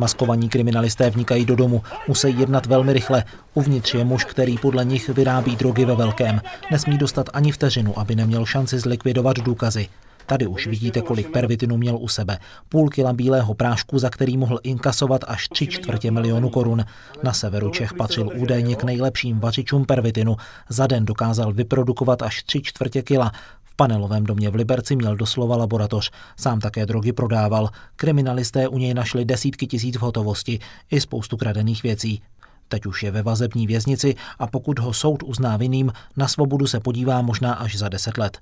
Maskovaní kriminalisté vnikají do domu, musí jednat velmi rychle. Uvnitř je muž, který podle nich vyrábí drogy ve velkém. Nesmí dostat ani vteřinu, aby neměl šanci zlikvidovat důkazy. Tady už vidíte, kolik pervitinu měl u sebe. Půl kila bílého prášku, za který mohl inkasovat až tři čtvrtě milionu korun. Na severu Čech patřil údajně k nejlepším vařičům pervitinu. Za den dokázal vyprodukovat až tři čtvrtě kila panelovém domě v Liberci měl doslova laboratoř. Sám také drogy prodával. Kriminalisté u něj našli desítky tisíc v hotovosti i spoustu kradených věcí. Teď už je ve vazební věznici a pokud ho soud uzná vinným, na svobodu se podívá možná až za deset let.